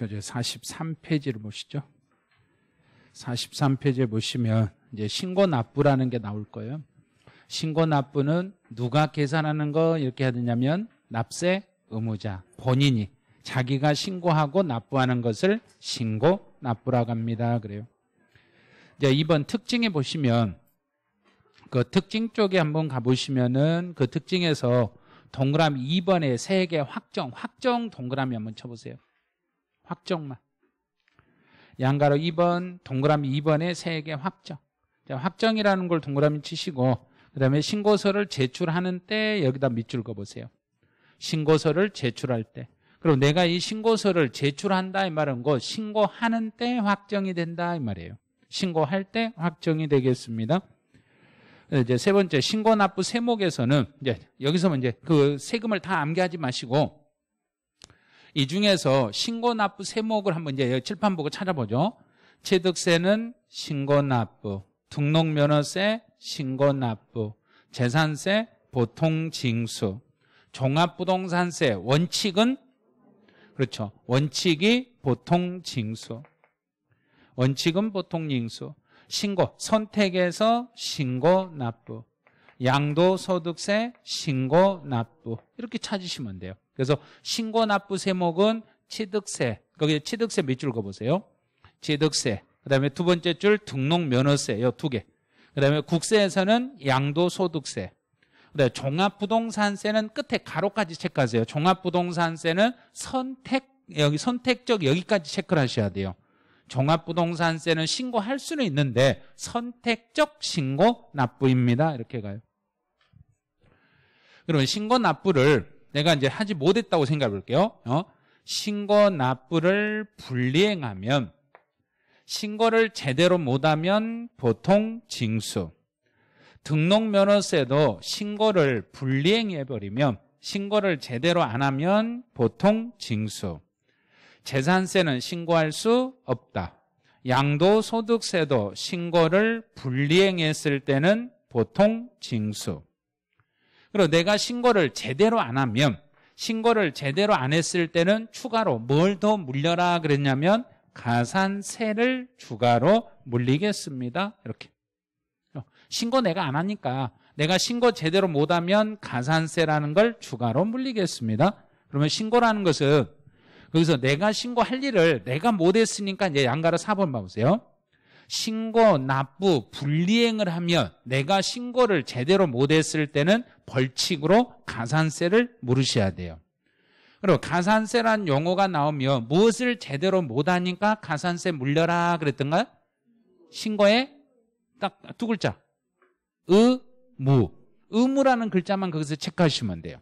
펴져 43페이지를 보시죠. 43페이지에 보시면 이제 신고 납부라는 게 나올 거예요. 신고 납부는 누가 계산하는 거 이렇게 해야 되냐면 납세 의무자 본인이 자기가 신고하고 납부하는 것을 신고 납부라고 합니다. 그래요. 이제 이번 특징에 보시면 그 특징 쪽에 한번 가보시면은 그 특징에서 동그라미 2번에 세개 확정, 확정 동그라미 한번 쳐보세요. 확정만. 양가로 2번, 동그라미 2번에 3개 확정. 자, 확정이라는 걸 동그라미 치시고 그 다음에 신고서를 제출하는 때 여기다 밑줄 그어보세요. 신고서를 제출할 때. 그럼 내가 이 신고서를 제출한다 이 말은 거 신고하는 때 확정이 된다 이 말이에요. 신고할 때 확정이 되겠습니다. 이제 세 번째 신고 납부 세목에서는 이제 여기서 이제 그 세금을 다 암기하지 마시고 이 중에서 신고납부 세목을 한번 이제 칠판 보고 찾아보죠. 취득세는 신고납부, 등록면허세 신고납부, 재산세 보통징수, 종합부동산세 원칙은 그렇죠. 원칙이 보통징수. 원칙은 보통징수. 신고 선택에서 신고 납부. 양도 소득세 신고 납부 이렇게 찾으시면 돼요. 그래서 신고 납부 세목은 취득세 거기 취득세 몇줄어보세요 취득세 그다음에 두 번째 줄 등록 면허세 요두 개. 그다음에 국세에서는 양도 소득세. 그다음에 종합부동산세는 끝에 가로까지 체크하세요. 종합부동산세는 선택 여기 선택적 여기까지 체크를 하셔야 돼요. 종합부동산세는 신고할 수는 있는데 선택적 신고 납부입니다. 이렇게 가요. 그러면 신고 납부를 내가 이제 하지 못했다고 생각해 볼게요. 어? 신고 납부를 불리행하면 신고를 제대로 못하면 보통 징수. 등록면허세도 신고를 불리행해버리면 신고를 제대로 안 하면 보통 징수. 재산세는 신고할 수 없다. 양도소득세도 신고를 불리행했을 때는 보통 징수. 그리고 내가 신고를 제대로 안 하면 신고를 제대로 안 했을 때는 추가로 뭘 더 물려라 그랬냐면 가산세를 추가로 물리겠습니다. 이렇게. 신고 내가 안 하니까 내가 신고 제대로 못하면 가산세라는 걸 추가로 물리겠습니다. 그러면 신고라는 것은 거기서 내가 신고할 일을 내가 못했으니까 이제 양가로 4번 봐보세요. 신고, 납부, 불이행을 하면 내가 신고를 제대로 못했을 때는 벌칙으로 가산세를 물으셔야 돼요. 그리고 가산세란 용어가 나오면 무엇을 제대로 못하니까 가산세 물려라 그랬던가요? 신고에 딱 두 글자 의무 의무라는 글자만 거기서 체크하시면 돼요.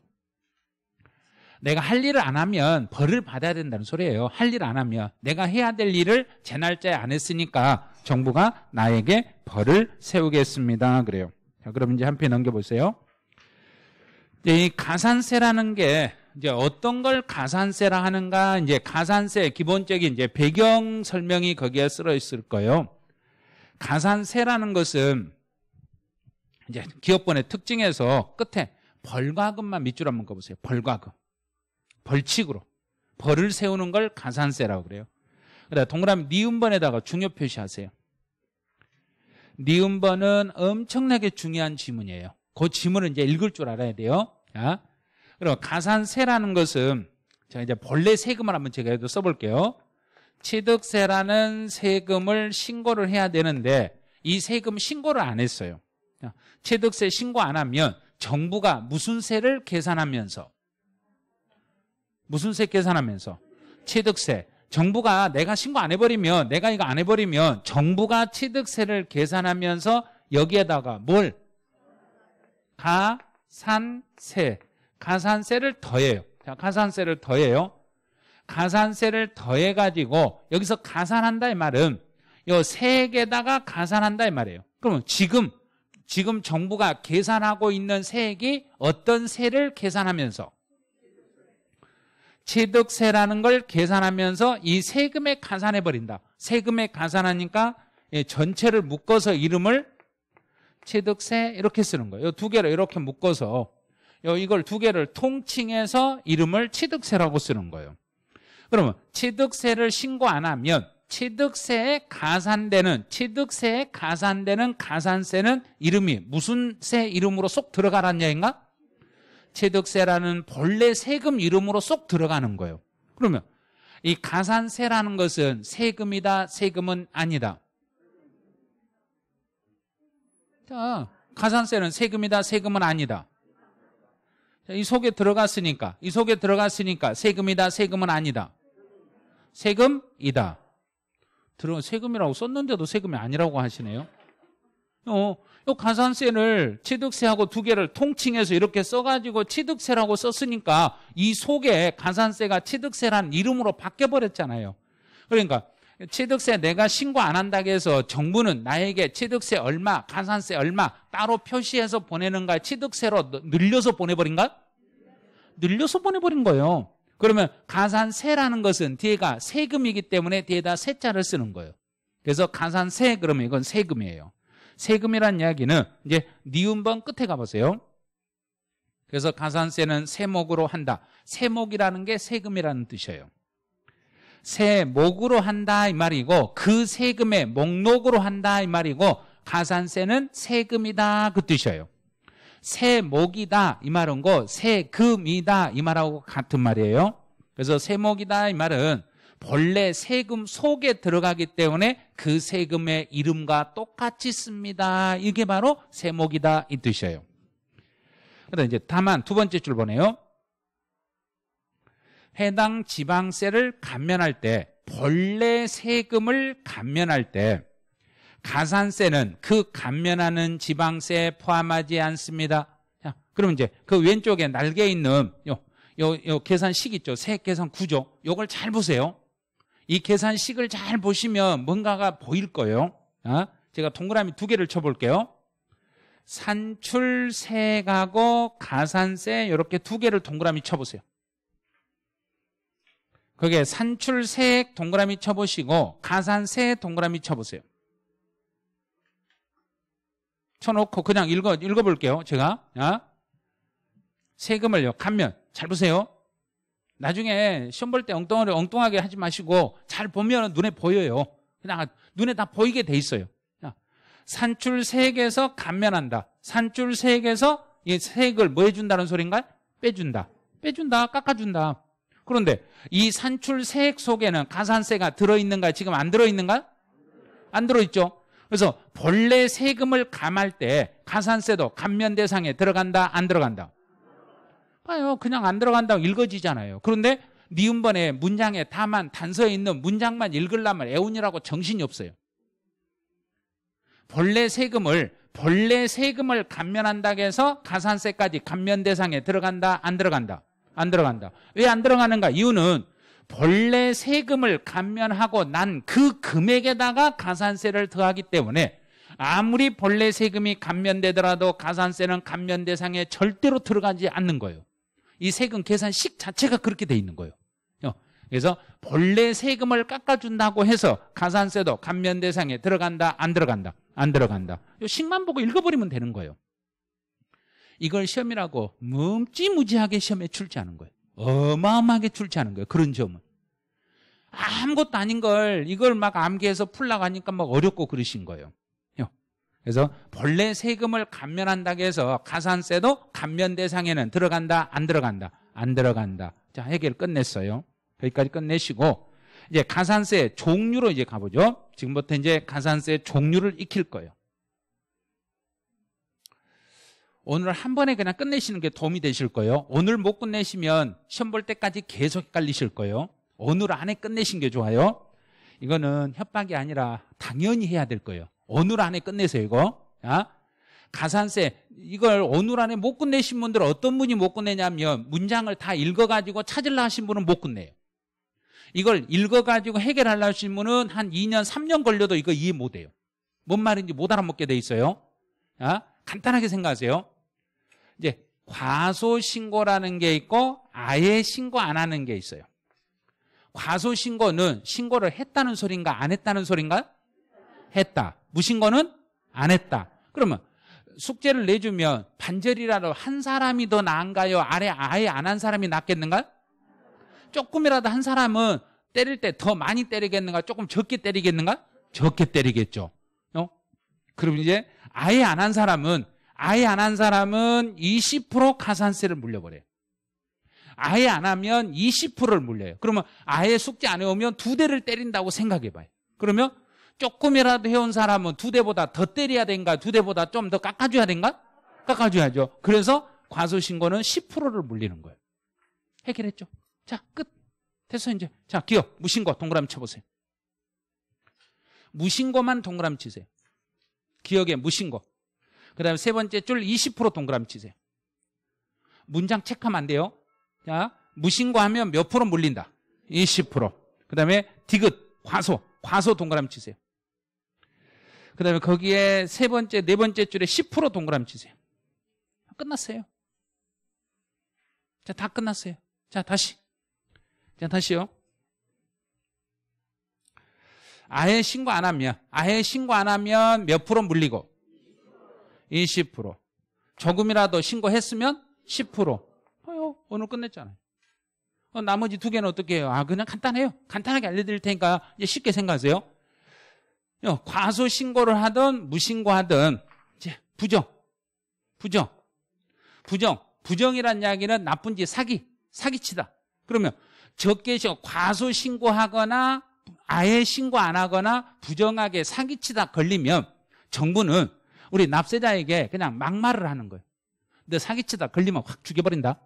내가 할 일을 안 하면 벌을 받아야 된다는 소리예요. 할 일 안 하면 내가 해야 될 일을 제 날짜에 안 했으니까 정부가 나에게 벌을 세우겠습니다. 그래요. 자, 그럼 이제 한편 넘겨보세요. 이 가산세라는 게 이제 어떤 걸 가산세라 하는가 이제 가산세 기본적인 이제 배경 설명이 거기에 쓰러 있을 거예요. 가산세라는 것은 이제 기업권의 특징에서 끝에 벌과금만 밑줄 한번 꺼보세요. 벌과금. 벌칙으로 벌을 세우는 걸 가산세라고 그래요. 그러다 동그라미 니은번에다가 중요 표시하세요. 니은번은 엄청나게 중요한 지문이에요. 그 지문을 이제 읽을 줄 알아야 돼요. 자, 그럼 가산세라는 것은 제가 이제 본래 세금을 한번 제가 써볼게요. 취득세라는 세금을 신고를 해야 되는데 이 세금 신고를 안 했어요. 취득세 신고 안 하면 정부가 무슨 세를 계산하면서 무슨 세 계산하면서? 취득세. 정부가 내가 신고 안 해버리면 내가 이거 안 해버리면 정부가 취득세를 계산하면서 여기에다가 뭘? 가산세. 가산세를 더해요. 자, 가산세를 더해요. 가산세를 더해가지고 여기서 가산한다 이 말은 요 세액에다가 가산한다 이 말이에요. 그러면 지금 지금 정부가 계산하고 있는 세액이 어떤 세를 계산하면서 취득세라는 걸 계산하면서 이 세금에 가산해 버린다. 세금에 가산하니까 예, 전체를 묶어서 이름을 취득세 이렇게 쓰는 거예요. 두 개를 이렇게 묶어서 이걸 두 개를 통칭해서 이름을 취득세라고 쓰는 거예요. 그러면 취득세를 신고 안 하면 취득세에 가산되는 취득세에 가산되는 가산세는 이름이 무슨 세 이름으로 쏙 들어가란 얘기인가? 취득세라는 본래 세금 이름으로 쏙 들어가는 거예요. 그러면 이 가산세라는 것은 세금이다, 세금은 아니다. 자, 가산세는 세금이다, 세금은 아니다. 자, 이 속에 들어갔으니까, 이 속에 들어갔으니까 세금이다, 세금은 아니다. 세금이다. 들어 세금이라고 썼는데도 세금이 아니라고 하시네요. 어, 요 가산세를 취득세하고 두 개를 통칭해서 이렇게 써가지고 취득세라고 썼으니까 이 속에 가산세가 취득세란 이름으로 바뀌어버렸잖아요. 그러니까 취득세 내가 신고 안 한다고 해서 정부는 나에게 취득세 얼마, 가산세 얼마 따로 표시해서 보내는가 취득세로 늘려서 보내버린가? 늘려서 보내버린 거예요. 그러면 가산세라는 것은 뒤에가 세금이기 때문에 뒤에다 세자를 쓰는 거예요. 그래서 가산세 그러면 이건 세금이에요. 세금이란 이야기는 이제 니은번 끝에 가보세요. 그래서 가산세는 세목으로 한다. 세목이라는 게 세금이라는 뜻이에요. 세목으로 한다 이 말이고 그 세금의 목록으로 한다 이 말이고 가산세는 세금이다 그 뜻이에요. 세목이다 이 말은 거 세금이다 이 말하고 같은 말이에요. 그래서 세목이다 이 말은 본래 세금 속에 들어가기 때문에 그 세금의 이름과 똑같이 씁니다. 이게 바로 세목이다 이 뜻이에요. 그다 이제 다만 두 번째 줄 보네요. 해당 지방세를 감면할 때 본래 세금을 감면할 때 가산세는 그 감면하는 지방세에 포함하지 않습니다. 자, 그럼 이제 그 왼쪽에 날개 있는 요, 요, 요 계산식 있죠. 세액 계산 구조. 요걸 잘 보세요. 이 계산식을 잘 보시면 뭔가가 보일 거예요. 어? 제가 동그라미 두 개를 쳐볼게요. 산출세가고 가산세 이렇게 두 개를 동그라미 쳐보세요. 그게 산출세액 동그라미 쳐보시고 가산세 동그라미 쳐보세요. 쳐놓고 그냥 읽어, 읽어볼게요. 제가. 어? 세금을요. 감면. 잘 보세요. 나중에 시험 볼 때 엉뚱하게, 엉뚱하게 하지 마시고 잘 보면 눈에 보여요. 그냥 눈에 다 보이게 돼 있어요. 산출세액에서 감면한다. 산출세액에서 이 세액을 뭐 해준다는 소린가요? 빼준다. 빼준다. 깎아준다. 그런데 이 산출세액 속에는 가산세가 들어있는가 요 지금 안 들어있는가? 요안 들어있죠. 그래서 본래 세금을 감할 때 가산세도 감면 대상에 들어간다 안 들어간다. 아요 그냥 안 들어간다고 읽어지잖아요. 그런데 니은번에 문장에 다만 단서에 있는 문장만 읽으려면 애운이라고 정신이 없어요. 본래 세금을 본래 세금을 감면한다고 해서 가산세까지 감면 대상에 들어간다 안 들어간다 안 들어간다 왜 안 들어가는가 이유는 본래 세금을 감면하고 난 그 금액에다가 가산세를 더하기 때문에 아무리 본래 세금이 감면되더라도 가산세는 감면 대상에 절대로 들어가지 않는 거예요 이 세금 계산식 자체가 그렇게 돼 있는 거예요. 어, 그래서 본래 세금을 깎아준다고 해서 가산세도 감면 대상에 들어간다 안 들어간다 안 들어간다 식만 보고 읽어버리면 되는 거예요 이걸 시험이라고 뭉찌무지하게 시험에 출제하는 거예요 어마어마하게 출제하는 거예요 그런 점은 아무것도 아닌 걸 이걸 막 암기해서 풀라고 하니까 막 어렵고 그러신 거예요 그래서 본래 세금을 감면한다고 해서 가산세도 감면 대상에는 들어간다 안 들어간다 안 들어간다 자 해결 끝냈어요 여기까지 끝내시고 이제 가산세 종류로 이제 가보죠 지금부터 이제 가산세 종류를 익힐 거예요 오늘 한 번에 그냥 끝내시는 게 도움이 되실 거예요 오늘 못 끝내시면 시험 볼 때까지 계속 헷갈리실 거예요 오늘 안에 끝내신 게 좋아요 이거는 협박이 아니라 당연히 해야 될 거예요 오늘 안에 끝내세요, 이거. 아? 가산세 이걸 오늘 안에 못 끝내신 분들 어떤 분이 못 끝내냐면 문장을 다 읽어가지고 찾으려 하신 분은 못 끝내요. 이걸 읽어가지고 해결하려 하신 분은 한 2년, 3년 걸려도 이거 이해 못해요. 뭔 말인지 못 알아먹게 돼 있어요. 아? 간단하게 생각하세요. 이제 과소신고라는 게 있고 아예 신고 안 하는 게 있어요. 과소신고는 신고를 했다는 소린가 안 했다는 소린가? 했다. 무신거는 안 했다. 그러면 숙제를 내주면 반절이라도 한 사람이 더 나은가요? 아래 아예 안 한 사람이 낫겠는가? 조금이라도 한 사람은 때릴 때 더 많이 때리겠는가? 조금 적게 때리겠는가? 적게 때리겠죠. 어? 그럼 이제 아예 안 한 사람은 아예 안 한 사람은 20% 가산세를 물려버려요. 아예 안 하면 20%를 물려요. 그러면 아예 숙제 안 해오면 두 대를 때린다고 생각해봐요. 그러면 조금이라도 해온 사람은 두 대보다 더 때려야 된가? 두 대보다 좀 더 깎아줘야 된가? 깎아줘야죠. 그래서 과소신고는 10%를 물리는 거예요. 해결했죠. 자, 끝. 됐어, 이제. 자, 기억. 무신고 동그라미 쳐보세요. 무신고만 동그라미 치세요. 기억에 무신고. 그 다음에 세 번째 줄 20% 동그라미 치세요. 문장 체크하면 안 돼요. 자, 무신고 하면 몇 프로 물린다? 20%. 그 다음에 디귿, 과소. 과소 동그라미 치세요. 그 다음에 거기에 세 번째, 네 번째 줄에 10% 동그라미 치세요. 끝났어요. 자, 다 끝났어요. 자, 다시. 자, 다시요. 아예 신고 안 하면, 아예 신고 안 하면 몇 프로 물리고? 20%. 조금이라도 신고했으면 10%. 어요, 오늘 끝냈잖아요. 어, 나머지 두 개는 어떻게 해요? 아, 그냥 간단해요. 간단하게 알려드릴 테니까 이제 쉽게 생각하세요. 과소 신고를 하든 무신고하든 이제 부정, 부정, 부정, 부정이란 이야기는 나쁜 짓 사기, 사기치다. 그러면 적게 과소 신고하거나 아예 신고 안 하거나 부정하게 사기치다 걸리면 정부는 우리 납세자에게 그냥 막말을 하는 거예요. 근데 사기치다 걸리면 확 죽여버린다.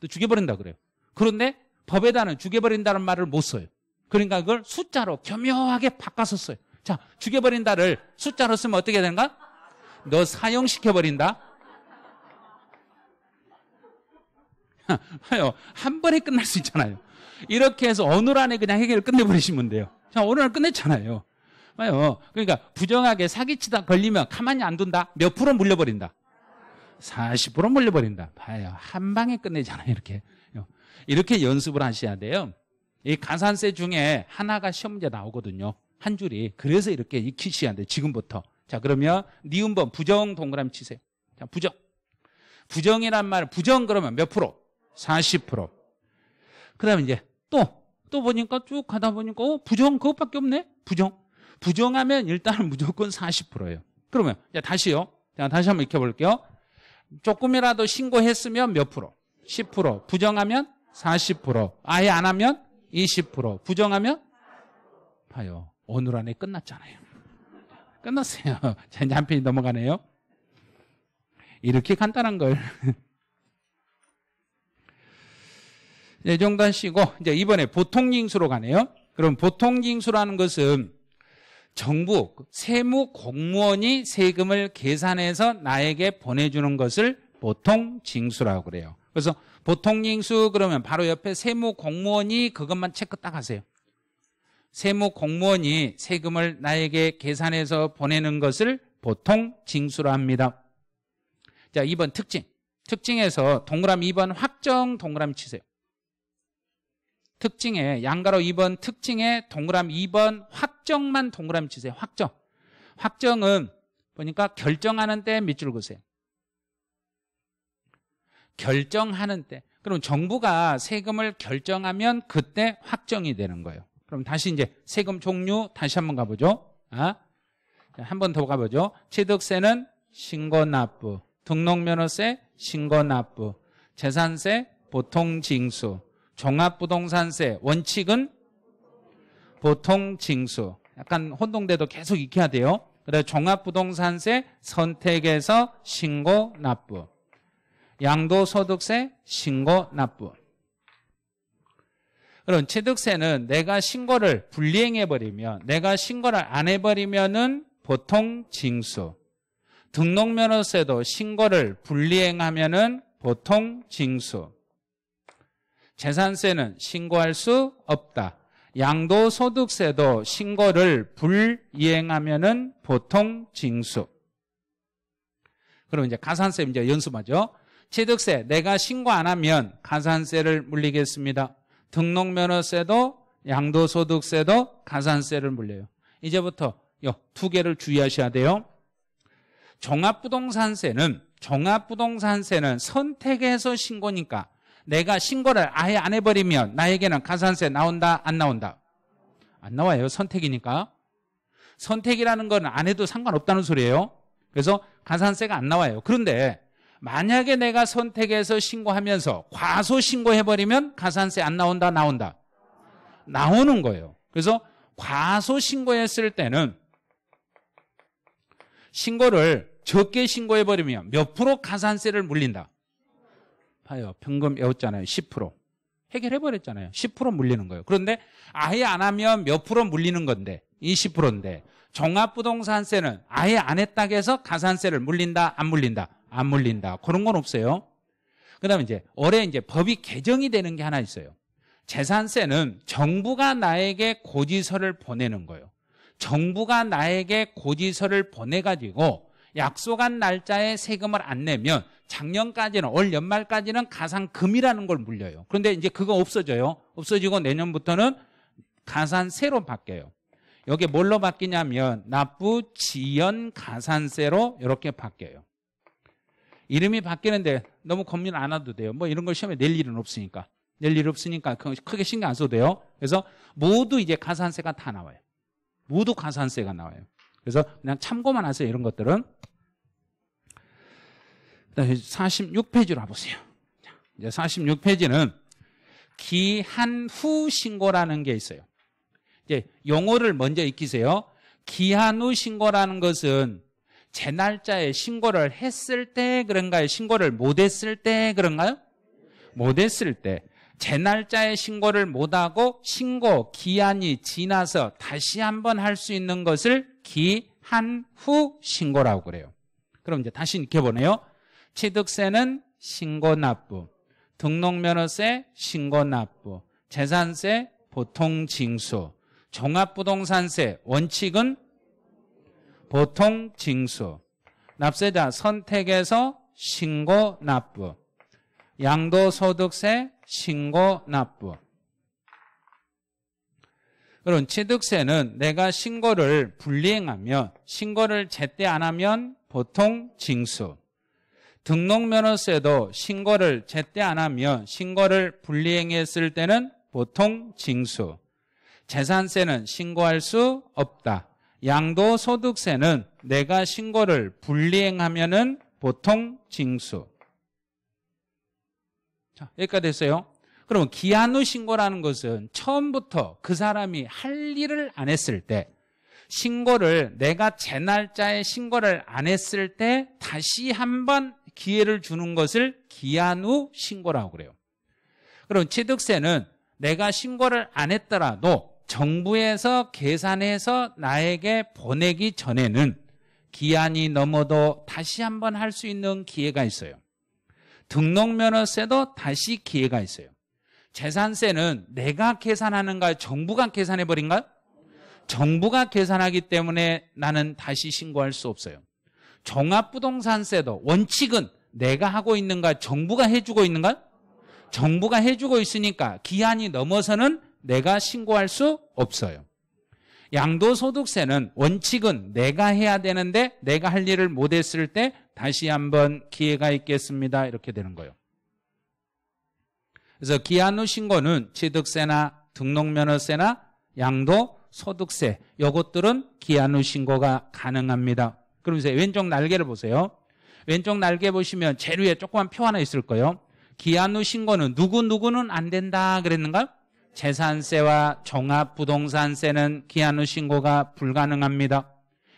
또 죽여버린다 그래요. 그런데 법에다는 죽여버린다는 말을 못 써요. 그러니까 그걸 숫자로 겸허하게바꿨었어요 자, 죽여버린다를 숫자로 쓰면 어떻게 되는가? 너 사용시켜버린다? 한 번에 끝날 수 있잖아요. 이렇게 해서 어느 안에 그냥 해결을 끝내버리시면 돼요. 자, 오늘 안 끝냈잖아요. 봐요. 그러니까 부정하게 사기치다 걸리면 가만히 안 둔다. 몇 프로 물려버린다? 40% 물려버린다. 봐요. 한 방에 끝내잖아요. 이렇게. 이렇게 연습을 하셔야 돼요. 이가산세 중에 하나가 시험 문제 나오거든요. 한 줄이. 그래서 이렇게 익히셔야 돼 지금부터. 자, 그러면 니은번 부정 동그라미 치세요. 자, 부정. 부정이란 말, 부정 그러면 몇 프로? 40%. 그 다음에 이제 또, 또 보니까 쭉 가다 보니까, 어, 부정 그것밖에 없네? 부정. 부정하면 일단은 무조건 40%예요. 그러면, 자, 다시요. 자, 다시 한번 익혀볼게요. 조금이라도 신고했으면 몇 프로? 10%. 부정하면 40%. 아예 안 하면 20% 부정하면 파요. 오늘 안에 끝났잖아요. 끝났어요. 자, 이제 한 편이 넘어가네요. 이렇게 간단한 걸. 이 정도 하시고, 이제 이번에 보통징수로 가네요. 그럼 보통징수라는 것은 정부, 세무 공무원이 세금을 계산해서 나에게 보내주는 것을 보통징수라고 그래요. 그래서 보통 잉수 그러면 바로 옆에 세무 공무원이 그것만 체크 딱 하세요. 세무 공무원이 세금을 나에게 계산해서 보내는 것을 보통 징수라 합니다. 자, 2번 특징. 특징에서 동그라미 2번 확정 동그라미 치세요. 특징에 양가로 2번 특징에 동그라미 2번 확정만 동그라미 치세요. 확정. 확정은 보니까 결정하는 때 밑줄 그으세요. 결정하는 때 그럼 정부가 세금을 결정하면 그때 확정이 되는 거예요 그럼 다시 이제 세금 종류 다시 한 번 가보죠 아? 한번 더 가보죠 취득세는 신고 납부 등록면허세 신고 납부 재산세 보통 징수 종합부동산세 원칙은 보통 징수 약간 혼동돼도 계속 익혀야 돼요 그래서 종합부동산세 선택에서 신고 납부 양도소득세, 신고 납부. 그럼 취득세는 내가 신고를 불이행해버리면 내가 신고를 안 해버리면은 보통 징수. 등록면허세도 신고를 불이행하면은 보통 징수. 재산세는 신고할 수 없다. 양도소득세도 신고를 불이행하면은 보통 징수. 그럼 이제 가산세 이제 연습하죠. 취득세 내가 신고 안 하면 가산세를 물리겠습니다. 등록면허세도 양도소득세도 가산세를 물려요. 이제부터 두 개를 주의하셔야 돼요. 종합부동산세는 종합부동산세는 선택해서 신고니까 내가 신고를 아예 안 해버리면 나에게는 가산세 나온다 안 나온다 안 나와요 선택이니까 선택이라는 건 안 해도 상관없다는 소리예요 그래서 가산세가 안 나와요 그런데 만약에 내가 선택해서 신고하면서 과소 신고해버리면 가산세 안 나온다 나온다 나오는 거예요 그래서 과소 신고했을 때는 신고를 적게 신고해버리면 몇 프로 가산세를 물린다 봐요 평금 외웠잖아요 10% 해결해버렸잖아요 10% 물리는 거예요 그런데 아예 안 하면 몇 프로 물리는 건데 20%인데 종합부동산세는 아예 안 했다고 해서 가산세를 물린다 안 물린다 안 물린다. 그런 건 없어요. 그 다음에 이제 올해 이제 법이 개정이 되는 게 하나 있어요. 재산세는 정부가 나에게 고지서를 보내는 거예요. 정부가 나에게 고지서를 보내가지고 약속한 날짜에 세금을 안 내면 작년까지는 올 연말까지는 가산금이라는 걸 물려요. 그런데 이제 그거 없어져요. 없어지고 내년부터는 가산세로 바뀌어요. 여기 뭘로 바뀌냐면 납부 지연 가산세로 이렇게 바뀌어요. 이름이 바뀌는데 너무 고민 안 해도 돼요. 뭐 이런 걸 시험에 낼 일은 없으니까. 낼 일 없으니까 그 크게 신경 안 써도 돼요. 그래서 모두 이제 가산세가 다 나와요. 모두 가산세가 나와요. 그래서 그냥 참고만 하세요. 이런 것들은. 46페이지로 와보세요. 이제 46페이지는 기한 후 신고라는 게 있어요. 이제 용어를 먼저 익히세요. 기한 후 신고라는 것은 제 날짜에 신고를 했을 때 그런가요? 신고를 못했을 때 그런가요? 못했을 때. 제 날짜에 신고를 못하고 신고 기한이 지나서 다시 한번 할 수 있는 것을 기한 후 신고라고 그래요. 그럼 이제 다시 익혀보네요. 취득세는 신고 납부, 등록면허세 신고 납부, 재산세 보통 징수, 종합부동산세 원칙은 보통 징수 납세자 선택에서 신고 납부 양도소득세 신고 납부 그런 취득세는 내가 신고를 불이행하면 신고를 제때 안 하면 보통 징수 등록면허세도 신고를 제때 안 하면 신고를 불이행했을 때는 보통 징수 재산세는 신고할 수 없다 양도 소득세는 내가 신고를 불이행하면은 보통 징수. 자, 여기까지 됐어요. 그러면 기한 후 신고라는 것은 처음부터 그 사람이 할 일을 안 했을 때 신고를 내가 제 날짜에 신고를 안 했을 때 다시 한번 기회를 주는 것을 기한 후 신고라고 그래요. 그럼 취득세는 내가 신고를 안 했더라도 정부에서 계산해서 나에게 보내기 전에는 기한이 넘어도 다시 한번 할 수 있는 기회가 있어요. 등록면허세도 다시 기회가 있어요. 재산세는 내가 계산하는가요? 정부가 계산해버린가요? 정부가 계산하기 때문에 나는 다시 신고할 수 없어요. 종합부동산세도 원칙은 내가 하고 있는가? 정부가 해주고 있는가? 정부가 해주고 있으니까 기한이 넘어서는 내가 신고할 수 없어요. 양도소득세는 원칙은 내가 해야 되는데 내가 할 일을 못했을 때 다시 한번 기회가 있겠습니다. 이렇게 되는 거예요. 그래서 기한 후 신고는 취득세나 등록면허세나 양도소득세 이것들은 기한 후 신고가 가능합니다. 그러면서 왼쪽 날개를 보세요. 왼쪽 날개 보시면 재료에 조그만 표 하나 있을 거예요. 기한 후 신고는 누구누구는 안 된다 그랬는가요? 재산세와 종합부동산세는 기한 후 신고가 불가능합니다.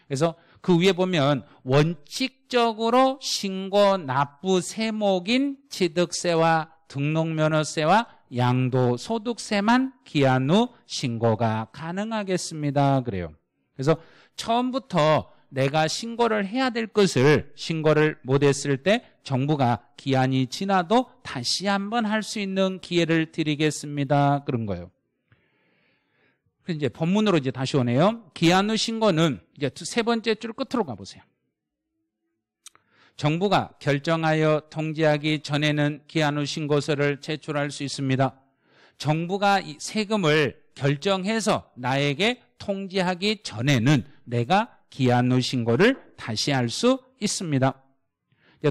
그래서 그 위에 보면 원칙적으로 신고 납부 세목인 취득세와 등록면허세와 양도소득세만 기한 후 신고가 가능하겠습니다. 그래요. 그래서 처음부터 내가 신고를 해야 될 것을 신고를 못했을 때 정부가 기한이 지나도 다시 한번 할 수 있는 기회를 드리겠습니다. 그런 거예요. 이제 본문으로 이제 다시 오네요. 기한 후 신고는 이제 세 번째 줄 끝으로 가보세요. 정부가 결정하여 통지하기 전에는 기한 후 신고서를 제출할 수 있습니다. 정부가 세금을 결정해서 나에게 통지하기 전에는 내가 기한 우 신고를 다시 할 수 있습니다.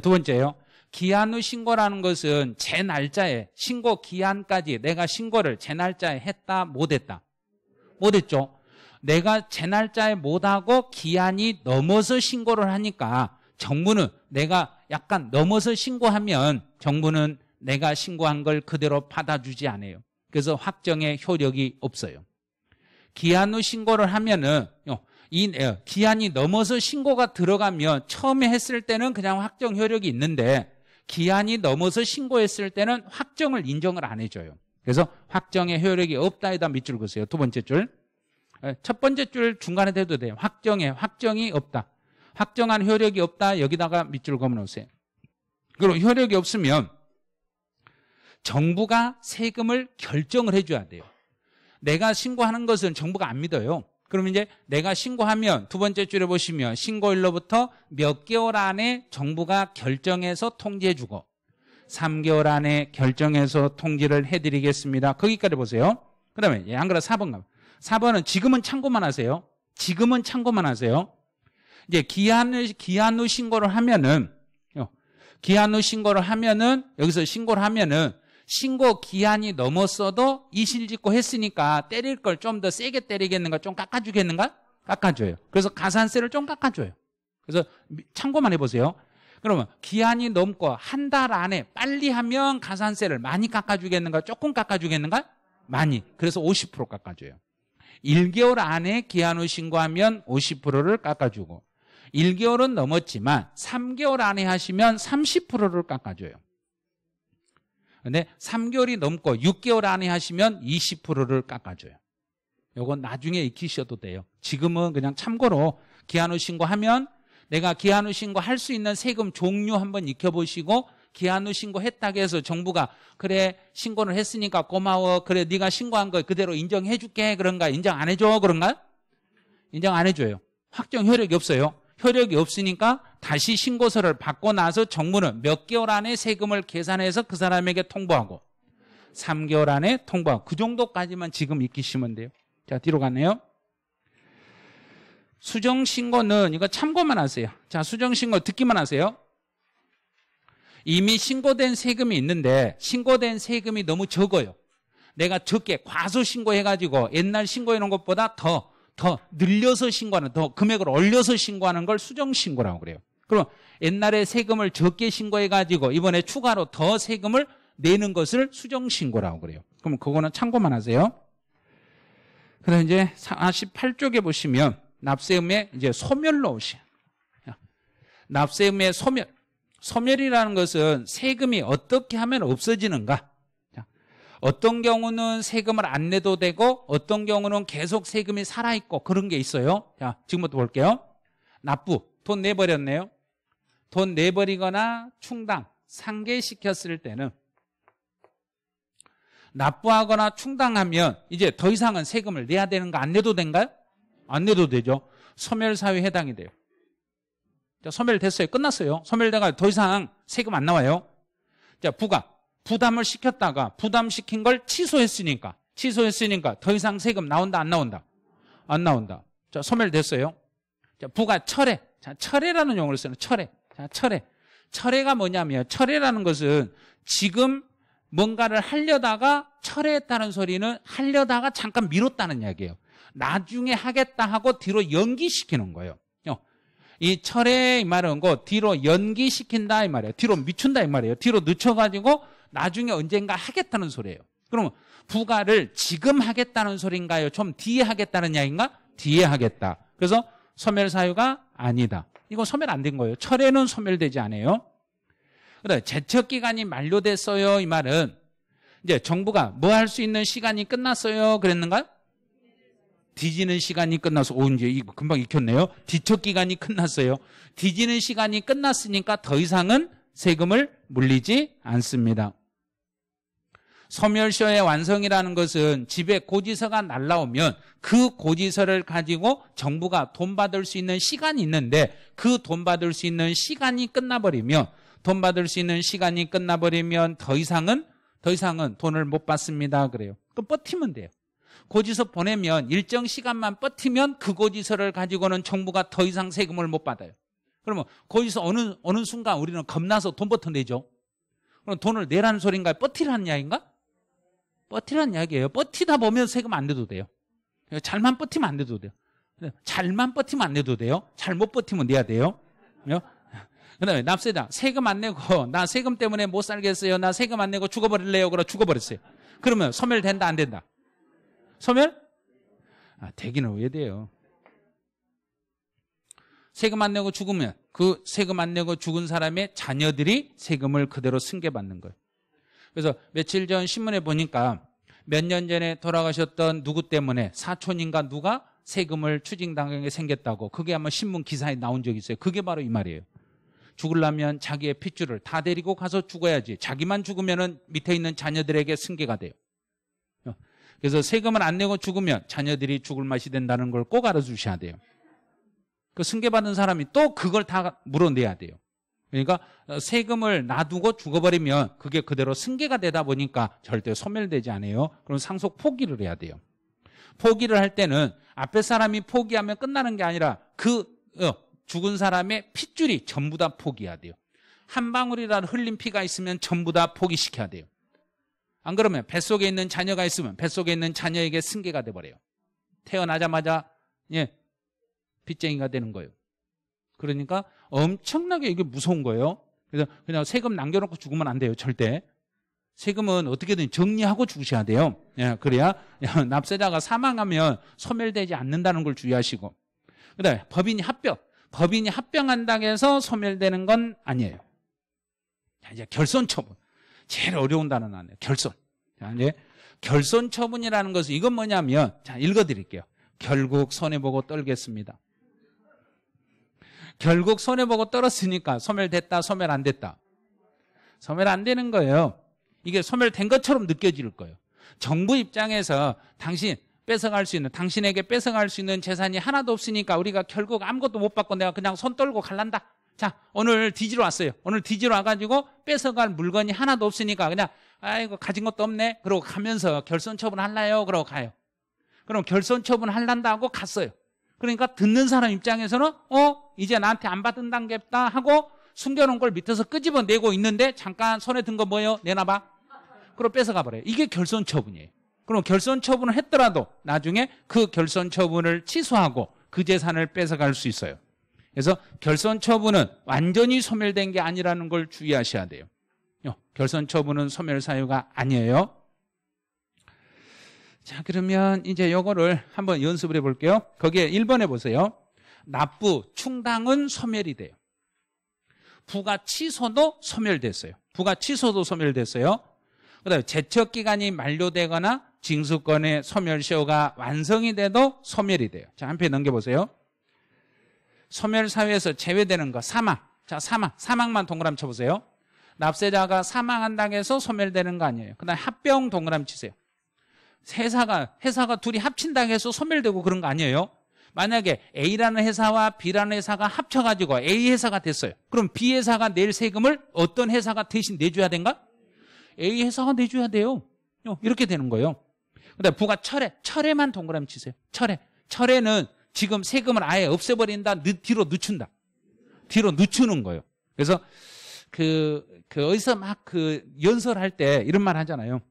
두 번째요. 기한 우 신고라는 것은 제 날짜에 신고 기한까지 내가 신고를 제 날짜에 했다 못했다 못했죠. 내가 제 날짜에 못하고 기한이 넘어서 신고를 하니까 정부는 내가 약간 넘어서 신고하면 정부는 내가 신고한 걸 그대로 받아주지 않아요. 그래서 확정의 효력이 없어요. 기한 후 신고를 하면은 어, 이 예, 기한이 넘어서 신고가 들어가면 처음에 했을 때는 그냥 확정 효력이 있는데 기한이 넘어서 신고했을 때는 확정을 인정을 안 해줘요. 그래서 확정의 효력이 없다에다 밑줄 그으세요. 두 번째 줄. 예, 첫 번째 줄 중간에 대도 돼요. 확정에 확정이 없다. 확정한 효력이 없다. 여기다가 밑줄 그어 놓으세요. 그럼 효력이 없으면 정부가 세금을 결정을 해줘야 돼요. 내가 신고하는 것은 정부가 안 믿어요. 그러면 이제 내가 신고하면 두 번째 줄에 보시면 신고일로부터 몇 개월 안에 정부가 결정해서 통지해주고 3개월 안에 결정해서 통지를 해드리겠습니다. 거기까지 보세요. 그 다음에 예, 안 그래 4번 가 4번은 지금은 참고만 하세요. 지금은 참고만 하세요. 이제 기한을 기한 후 신고를 하면은 기한 후 신고를 하면은 여기서 신고를 하면은 신고 기한이 넘었어도 이실 짓고 했으니까 때릴 걸 좀 더 세게 때리겠는가 좀 깎아주겠는가? 깎아줘요. 그래서 가산세를 좀 깎아줘요. 그래서 참고만 해보세요. 그러면 기한이 넘고 한 달 안에 빨리 하면 가산세를 많이 깎아주겠는가? 조금 깎아주겠는가? 많이. 그래서 50% 깎아줘요. 1개월 안에 기한 후 신고하면 50%를 깎아주고 1개월은 넘었지만 3개월 안에 하시면 30%를 깎아줘요. 근데 3개월이 넘고 6개월 안에 하시면 20%를 깎아줘요. 요건 나중에 익히셔도 돼요. 지금은 그냥 참고로 기한후 신고하면 내가 기한후 신고할 수 있는 세금 종류 한번 익혀보시고 기한후 신고했다고 해서 정부가 그래 신고를 했으니까 고마워 그래 네가 신고한 거 그대로 인정해줄게 그런가 인정 안 해줘 그런가 인정 안 해줘요. 확정 효력이 없어요. 효력이 없으니까 다시 신고서를 받고 나서 정부는 몇 개월 안에 세금을 계산해서 그 사람에게 통보하고 3개월 안에 통보하고 그 정도까지만 지금 익히시면 돼요. 자, 뒤로 가네요. 수정신고는 이거 참고만 하세요. 자, 수정신고 듣기만 하세요. 이미 신고된 세금이 있는데 신고된 세금이 너무 적어요. 내가 적게 과소 신고해가지고 옛날 신고해 놓은 것보다 더, 더 늘려서 신고하는, 더 금액을 올려서 신고하는 걸 수정신고라고 그래요. 그럼 옛날에 세금을 적게 신고해가지고 이번에 추가로 더 세금을 내는 것을 수정신고라고 그래요. 그럼 그거는 참고만 하세요. 그래서 이제 48쪽에 보시면 납세음의 이제 소멸로우시. 납세음의 소멸. 소멸이라는 것은 세금이 어떻게 하면 없어지는가? 어떤 경우는 세금을 안 내도 되고 어떤 경우는 계속 세금이 살아있고 그런 게 있어요. 자, 지금부터 볼게요. 납부. 돈 내버렸네요. 돈 내버리거나 충당, 상계시켰을 때는 납부하거나 충당하면 이제 더 이상은 세금을 내야 되는 거 안 내도 된가요? 안 내도 되죠. 소멸사유에 해당이 돼요. 자, 소멸됐어요. 끝났어요. 소멸돼가 더 이상 세금 안 나와요. 자, 부가. 부담을 시켰다가 부담시킨 걸 취소했으니까 취소했으니까 더 이상 세금 나온다 안 나온다 안 나온다 자 소멸됐어요 자 부가 철회 철회라는 용어를 쓰는 철회 자, 철회. 철회가 뭐냐면 철회라는 것은 지금 뭔가를 하려다가 철회했다는 소리는 하려다가 잠깐 미뤘다는 이야기예요. 나중에 하겠다 하고 뒤로 연기시키는 거예요. 어. 이 철회 이 말은 거 뒤로 연기시킨다 이 말이에요. 뒤로 미춘다 이 말이에요. 뒤로 늦춰가지고 나중에 언젠가 하겠다는 소리예요. 그러면 부가를 지금 하겠다는 소리인가요? 좀 뒤에 하겠다는 이야기인가? 뒤에 하겠다. 그래서 소멸사유가 아니다. 이거 소멸 안 된 거예요. 철회는 소멸되지 않아요. 그래 그러니까 제척 기간이 만료됐어요. 이 말은 이제 정부가 뭐 할 수 있는 시간이 끝났어요. 그랬는가요? 뒤지는 시간이 끝나서 오 이제 이거 금방 익혔네요. 뒤척 기간이 끝났어요. 뒤지는 시간이 끝났으니까 더 이상은 세금을 물리지 않습니다. 소멸시효의 완성이라는 것은 집에 고지서가 날라오면 그 고지서를 가지고 정부가 돈 받을 수 있는 시간이 있는데 그 돈 받을 수 있는 시간이 끝나버리면 돈 받을 수 있는 시간이 끝나버리면 더 이상은 더 이상은 돈을 못 받습니다 그래요. 그 버티면 돼요. 고지서 보내면 일정 시간만 버티면 그 고지서를 가지고는 정부가 더 이상 세금을 못 받아요. 그러면 고지서 어느 어느 순간 우리는 겁나서 돈버텨 내죠. 그럼 돈을 내라는 소린가요? 버티라는 이야기인가? 버티는 이야기예요. 버티다 보면 세금 안 내도 돼요. 잘만 버티면 안 내도 돼요. 잘만 버티면 안 내도 돼요. 잘못 버티면 내야 돼요. 그 다음에 납세자 세금 안 내고 나 세금 때문에 못 살겠어요. 나 세금 안 내고 죽어버릴래요. 그러 죽어버렸어요. 그러면 소멸된다 안 된다? 소멸? 아, 되기는 왜 돼요? 세금 안 내고 죽으면 그 세금 안 내고 죽은 사람의 자녀들이 세금을 그대로 승계받는 거예요. 그래서 며칠 전 신문에 보니까 몇 년 전에 돌아가셨던 누구 때문에 사촌인가 누가 세금을 추징당하게 생겼다고 그게 아마 신문 기사에 나온 적이 있어요. 그게 바로 이 말이에요. 죽을라면 자기의 핏줄을 다 데리고 가서 죽어야지. 자기만 죽으면은 밑에 있는 자녀들에게 승계가 돼요. 그래서 세금을 안 내고 죽으면 자녀들이 죽을 맛이 된다는 걸 꼭 알아주셔야 돼요. 그 승계받은 사람이 또 그걸 다 물어내야 돼요. 그러니까 어, 세금을 놔두고 죽어버리면 그게 그대로 승계가 되다 보니까 절대 소멸되지 않아요. 그럼 상속 포기를 해야 돼요. 포기를 할 때는 앞에 사람이 포기하면 끝나는 게 아니라 그 어, 죽은 사람의 핏줄이 전부 다 포기해야 돼요. 한 방울이라도 흘린 피가 있으면 전부 다 포기시켜야 돼요. 안 그러면 뱃속에 있는 자녀가 있으면 뱃속에 있는 자녀에게 승계가 돼버려요. 태어나자마자 예 빚쟁이가 되는 거예요. 그러니까 엄청나게 이게 무서운 거예요. 그래서 그냥 세금 남겨놓고 죽으면 안 돼요. 절대. 세금은 어떻게든 정리하고 죽으셔야 돼요. 예, 그래야 납세자가 사망하면 소멸되지 않는다는 걸 주의하시고. 그다음에 법인이 합병. 법인이 합병한다고 해서 소멸되는 건 아니에요. 자, 이제 결손 처분. 제일 어려운 단어 는아니에요 결손. 자, 이제 결손 처분이라는 것은 이건 뭐냐면 자, 읽어 드릴게요. 결국 손해 보고 떨겠습니다. 결국 손해보고 떨었으니까 소멸됐다, 소멸 안 됐다. 소멸 안 되는 거예요. 이게 소멸된 것처럼 느껴질 거예요. 정부 입장에서 당신 뺏어갈 수 있는, 당신에게 뺏어갈 수 있는 재산이 하나도 없으니까 우리가 결국 아무것도 못 받고 내가 그냥 손 떨고 갈란다. 자, 오늘 뒤지러 왔어요. 오늘 뒤지러 와가지고 뺏어갈 물건이 하나도 없으니까 그냥, 아이고, 가진 것도 없네. 그러고 가면서 결손 처분 할라요? 그러고 가요. 그럼 결손 처분 할란다 하고 갔어요. 그러니까 듣는 사람 입장에서는, 어? 이제 나한테 안 받은 단계다 하고 숨겨놓은 걸 밑에서 끄집어내고 있는데 잠깐 손에 든 거 뭐예요? 내놔봐. 그럼 뺏어가 버려요. 이게 결손 처분이에요. 그럼 결손 처분을 했더라도 나중에 그 결손 처분을 취소하고 그 재산을 뺏어갈 수 있어요. 그래서 결손 처분은 완전히 소멸된 게 아니라는 걸 주의하셔야 돼요. 어, 결손 처분은 소멸 사유가 아니에요. 자, 그러면 이제 요거를 한번 연습을 해볼게요. 거기에 1번 해보세요. 납부, 충당은 소멸이 돼요. 부가 취소도 소멸됐어요. 부가 취소도 소멸됐어요. 그다음에 제척 기간이 만료되거나 징수권의 소멸시효가 완성이 돼도 소멸이 돼요. 자, 한편 넘겨보세요. 소멸 사회에서 제외되는 거 사망. 자, 사망. 사망만 동그라미 쳐보세요. 납세자가 사망한당에서 소멸되는 거 아니에요. 그다음 에 합병 동그라미 치세요. 회사가 회사가 둘이 합친당고 해서 소멸되고 그런 거 아니에요. 만약에 A라는 회사와 B라는 회사가 합쳐가지고 A 회사가 됐어요. 그럼 B 회사가 낼 세금을 어떤 회사가 대신 내줘야 된가? A 회사가 내줘야 돼요. 이렇게 되는 거예요. 그다음 부가 철회, 철회만 동그라미 치세요. 철회, 철회는 지금 세금을 아예 없애버린다, 늦, 뒤로 늦춘다, 뒤로 늦추는 거예요. 그래서 그, 그 어디서 막 그 연설할 때 이런 말 하잖아요.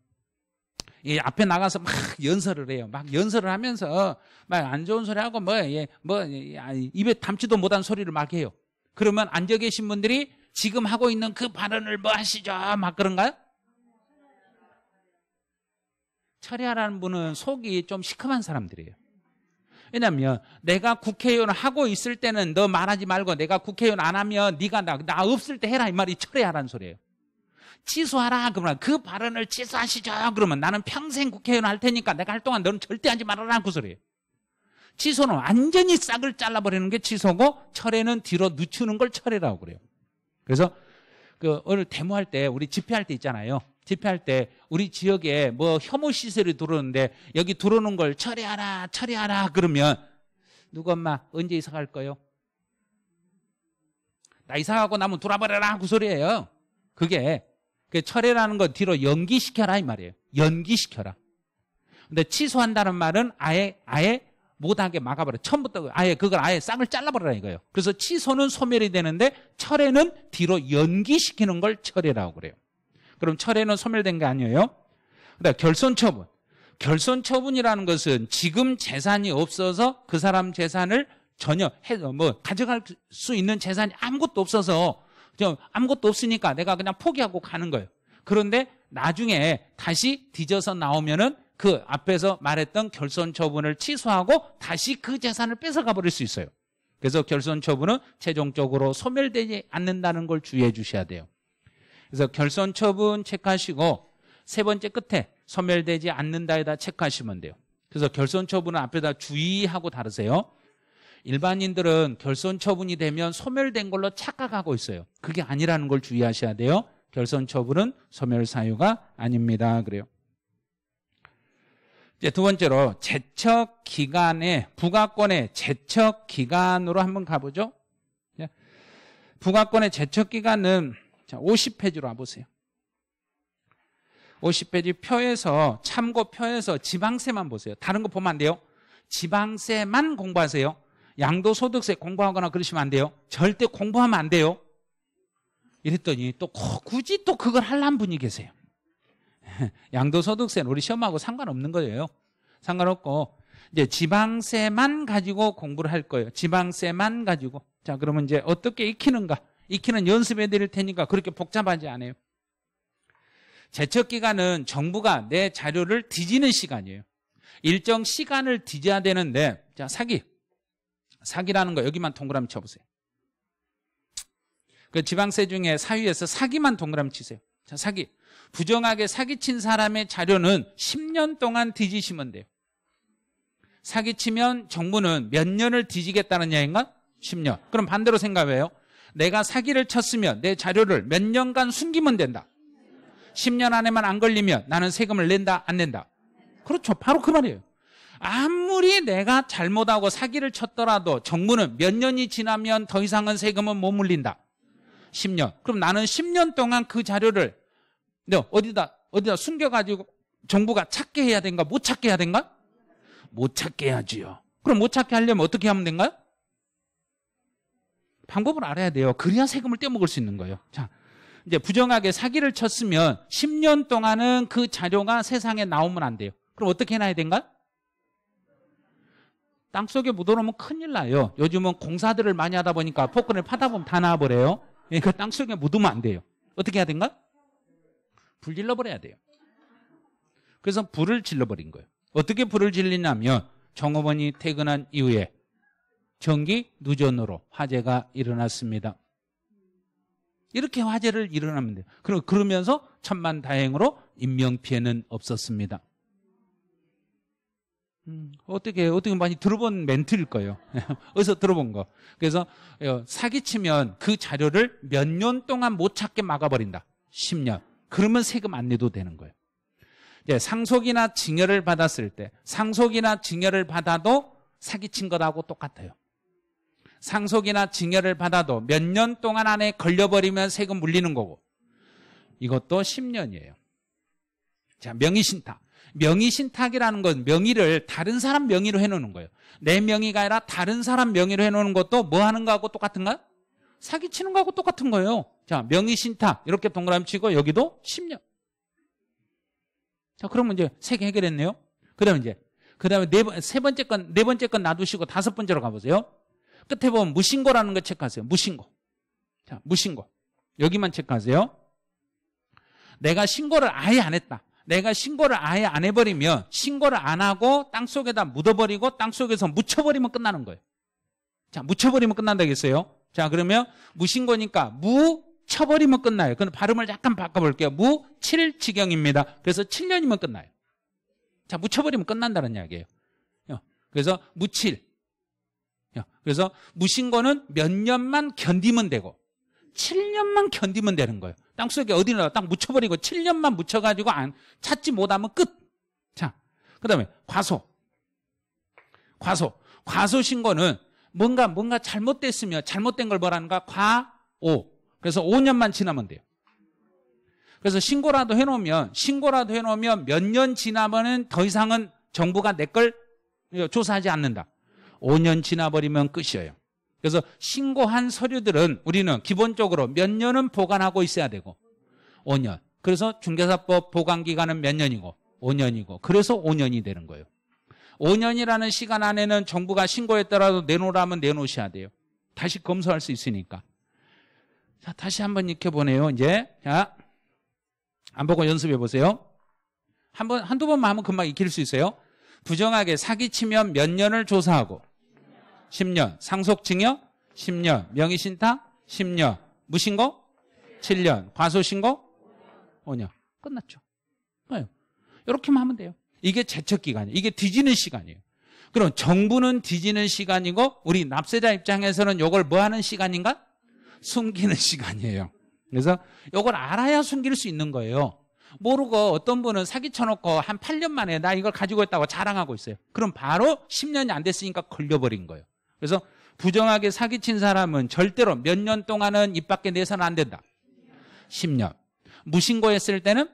예, 앞에 나가서 막 연설을 해요. 막 연설을 하면서 막 안 좋은 소리 하고 뭐, 예, 뭐, 예, 예 입에 담지도 못한 소리를 막 해요. 그러면 앉아 계신 분들이 지금 하고 있는 그 발언을 뭐 하시죠? 막 그런가요? 철리하라는 분은 속이 좀 시큼한 사람들이에요. 왜냐하면 내가 국회의원 하고 있을 때는 너 말하지 말고 내가 국회의원 안 하면 네가 나, 나 없을 때 해라 이 말이 철회하라는 소리예요. 취소하라 그러면 그 발언을 취소하시죠 그러면 나는 평생 국회의원 할 테니까 내가 할 동안 너는 절대 하지 말아라 그 소리예요. 취소는 완전히 싹을 잘라버리는 게 취소고 철회는 뒤로 늦추는 걸 철회라고 그래요. 그래서 그 오늘 데모할 때 우리 집회할 때 있잖아요. 집회할 때 우리 지역에 뭐 혐오 시설이 들어오는데 여기 들어오는 걸 철회하라 철회하라 그러면 누구 엄마 언제 이사 갈 거요? 예나 이사 가고 나면 돌아버려라 그 소리예요. 그게 그 철회라는 건 뒤로 연기시켜라 이 말이에요. 연기시켜라. 근데 취소한다는 말은 아예 아예 못하게 막아버려. 처음부터 그 아예 그걸 아예 쌍을 잘라버려라 이거예요. 그래서 취소는 소멸이 되는데 철회는 뒤로 연기시키는 걸 철회라고 그래요. 그럼 철회는 소멸된 게 아니에요. 근데 결손 처분. 결손 처분이라는 것은 지금 재산이 없어서 그 사람 재산을 전혀 해, 뭐 가져갈 수 있는 재산이 아무것도 없어서 그냥 아무것도 없으니까 내가 그냥 포기하고 가는 거예요. 그런데 나중에 다시 뒤져서 나오면은 그 앞에서 말했던 결손 처분을 취소하고 다시 그 재산을 뺏어가 버릴 수 있어요. 그래서 결손 처분은 최종적으로 소멸되지 않는다는 걸 주의해 주셔야 돼요. 그래서 결손 처분 체크하시고 세 번째 끝에 소멸되지 않는다에다 체크하시면 돼요. 그래서 결손 처분은 앞에다 주의하고 다르세요. 일반인들은 결손 처분이 되면 소멸된 걸로 착각하고 있어요. 그게 아니라는 걸 주의하셔야 돼요. 결손 처분은 소멸 사유가 아닙니다. 그래요. 이제 두 번째로 제척 기간에 부가권의 제척 기간으로 한번 가보죠. 예. 부가권의 제척 기간은 50페이지로 와보세요. 50페이지 표에서 참고 표에서 지방세만 보세요. 다른 거 보면 안 돼요. 지방세만 공부하세요. 양도소득세 공부하거나 그러시면 안 돼요. 절대 공부하면 안 돼요. 이랬더니 또 굳이 또 그걸 할는 분이 계세요. 양도소득세는 우리 시험하고 상관없는 거예요. 상관없고 이제 지방세만 가지고 공부를 할 거예요. 지방세만 가지고. 자, 그러면 이제 어떻게 익히는가? 익히는 연습해 드릴 테니까 그렇게 복잡하지 않아요. 제척 기간은 정부가 내 자료를 뒤지는 시간이에요. 일정 시간을 뒤져야 되는데 자, 사기 사기라는 거 여기만 동그라미 쳐보세요. 그 지방세 중에 사유에서 사기만 동그라미 치세요. 자, 사기. 부정하게 사기친 사람의 자료는 10년 동안 뒤지시면 돼요. 사기치면 정부는 몇 년을 뒤지겠다는 얘기인가? 10년. 그럼 반대로 생각해요. 내가 사기를 쳤으면 내 자료를 몇 년간 숨기면 된다. 10년 안에만 안 걸리면 나는 세금을 낸다, 안 낸다. 그렇죠. 바로 그 말이에요. 아무리 내가 잘못하고 사기를 쳤더라도 정부는 몇 년이 지나면 더 이상은 세금은 못 물린다. 10년. 그럼 나는 10년 동안 그 자료를 어디다 어디다 숨겨가지고 정부가 찾게 해야 된가? 못 찾게 해야 된가? 못 찾게 해야지요. 그럼 못 찾게 하려면 어떻게 하면 된가요? 방법을 알아야 돼요. 그래야 세금을 떼먹을 수 있는 거예요. 자, 이제 부정하게 사기를 쳤으면 10년 동안은 그 자료가 세상에 나오면 안 돼요. 그럼 어떻게 해놔야 된가? 요 땅속에 묻어놓으면 큰일 나요. 요즘은 공사들을 많이 하다 보니까 폭크을 파다 보면 다 나와버려요. 그러니까 땅속에 묻으면 안 돼요. 어떻게 해야 된가? 불 질러버려야 돼요. 그래서 불을 질러버린 거예요. 어떻게 불을 질리냐면 정어원이 퇴근한 이후에 전기 누전으로 화재가 일어났습니다. 이렇게 화재를 일어나면 돼요. 그러면서 천만 다행으로 인명피해는 없었습니다. 음. 어떻게 어떻게 많이 들어본 멘트일 거예요. 어디서 들어본 거. 그래서 어, 사기치면 그 자료를 몇 년 동안 못 찾게 막아버린다. 10년. 그러면 세금 안 내도 되는 거예요. 예, 상속이나 증여를 받았을 때 상속이나 증여를 받아도 사기친 거하고 똑같아요. 상속이나 증여를 받아도 몇 년 동안 안에 걸려버리면 세금 물리는 거고 이것도 10년이에요. 자, 명의신탁. 명의 신탁이라는 건 명의를 다른 사람 명의로 해놓는 거예요. 내 명의가 아니라 다른 사람 명의로 해놓는 것도 뭐 하는 거하고 똑같은가요? 사기치는 거하고 똑같은 거예요. 자, 명의 신탁 이렇게 동그라미 치고 여기도 10년. 자, 그러면 이제 세 개 해결했네요. 그다음 이제 그다음에 네 번, 세 번째 건, 네 번째 건 놔두시고 다섯 번째로 가보세요. 끝에 보면 무신고라는 거 체크하세요. 무신고. 자, 무신고. 여기만 체크하세요. 내가 신고를 아예 안 했다. 내가 신고를 아예 안 해버리면 신고를 안 하고 땅속에다 묻어버리고 땅속에서 묻혀버리면 끝나는 거예요. 자, 묻혀버리면 끝난다겠어요? 자, 그러면 무신고니까 무 쳐버리면 끝나요. 그럼 발음을 약간 바꿔볼게요. 무, 칠, 지경입니다. 그래서 7년이면 끝나요. 자, 묻혀버리면 끝난다는 이야기예요. 어, 그래서 무칠. 어, 그래서 무신고는 몇 년만 견디면 되고 7년만 견디면 되는 거예요. 땅속에 어디로 나와? 땅 묻혀버리고 7년만 묻혀가지고 안 찾지 못하면 끝. 자, 그 다음에 과소. 과소. 과소 신고는 뭔가 뭔가 잘못됐으며 잘못된 걸 뭐라는가? 과오. 그래서 5년만 지나면 돼요. 그래서 신고라도 해놓으면 신고라도 해놓으면 몇 년 지나면은 더 이상은 정부가 내 걸 조사하지 않는다. 5년 지나버리면 끝이에요. 그래서 신고한 서류들은 우리는 기본적으로 몇 년은 보관하고 있어야 되고 5년. 그래서 중개사법 보관 기간은 몇 년이고 5년이고 그래서 5년이 되는 거예요. 5년이라는 시간 안에는 정부가 신고했더라도 내놓으라면 내놓으셔야 돼요. 다시 검토할 수 있으니까. 자, 다시 한 번 익혀보네요, 이제. 자, 안 보고 연습해보세요. 한 번, 한두 번만 하면 금방 익힐 수 있어요. 부정하게 사기치면 몇 년을 조사하고, 10년. 상속증여 10년. 명의신탁 10년. 무신고 7년. 과소신고 5년. 끝났죠. 네. 이렇게만 하면 돼요. 이게 제척 기간이에요. 이게 뒤지는 시간이에요. 그럼 정부는 뒤지는 시간이고 우리 납세자 입장에서는 이걸 뭐 하는 시간인가? 숨기는 시간이에요. 그래서 이걸 알아야 숨길 수 있는 거예요. 모르고 어떤 분은 사기 쳐놓고 한 8년 만에 나 이걸 가지고 있다고 자랑하고 있어요. 그럼 바로 10년이 안 됐으니까 걸려버린 거예요. 그래서 부정하게 사기친 사람은 절대로 몇 년 동안은 입 밖에 내서는 안 된다. 10년. 무신고했을 때는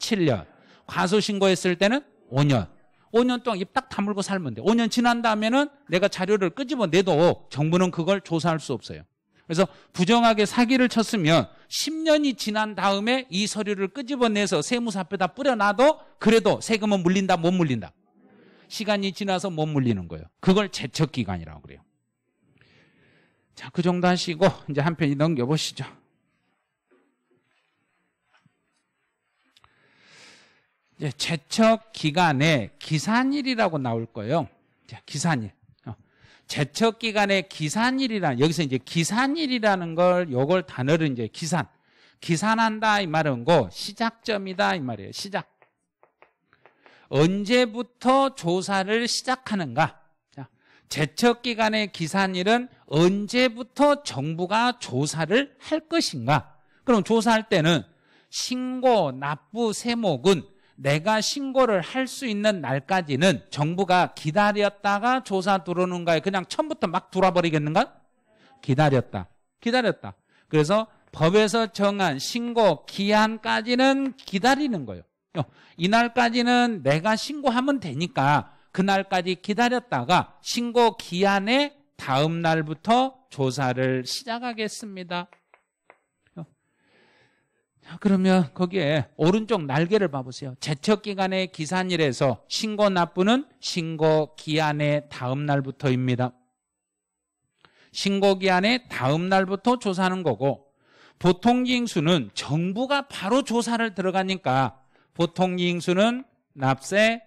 7년. 과소신고했을 때는 5년. 5년 동안 입 딱 다물고 살면 돼. 5년 지난 다음에는 내가 자료를 끄집어내도 정부는 그걸 조사할 수 없어요. 그래서 부정하게 사기를 쳤으면 10년이 지난 다음에 이 서류를 끄집어내서 세무사표에다 뿌려놔도 그래도 세금은 물린다, 못 물린다. 시간이 지나서 못 물리는 거예요. 그걸 제척기간이라고 그래요. 자, 그 정도 하시고 이제 한 편이 넘겨보시죠. 이제 제척기간에 기산일이라고 나올 거예요. 자, 기산일. 제척기간에 어. 기산일이란 여기서 이제 기산일이라는 걸 요걸 단어를 이제 기산 기산한다 이 말은 거 시작점이다 이 말이에요 시작 언제부터 조사를 시작하는가? 제척 기간의 기산일은 언제부터 정부가 조사를 할 것인가? 그럼 조사할 때는 신고 납부 세목은 내가 신고를 할 수 있는 날까지는 정부가 기다렸다가 조사 들어오는가에 그냥 처음부터 막 돌아버리겠는가? 기다렸다. 기다렸다. 그래서 법에서 정한 신고 기한까지는 기다리는 거예요. 어, 이날까지는 내가 신고하면 되니까 그날까지 기다렸다가 신고 기한에 다음 날부터 조사를 시작하겠습니다. 어, 그러면 거기에 오른쪽 날개를 봐보세요. 제척기간의 기산일에서 신고 납부는 신고 기한의 다음 날부터입니다. 신고 기한의 다음 날부터 조사하는 거고 보통 징수는 정부가 바로 조사를 들어가니까 보통 이행수는 납세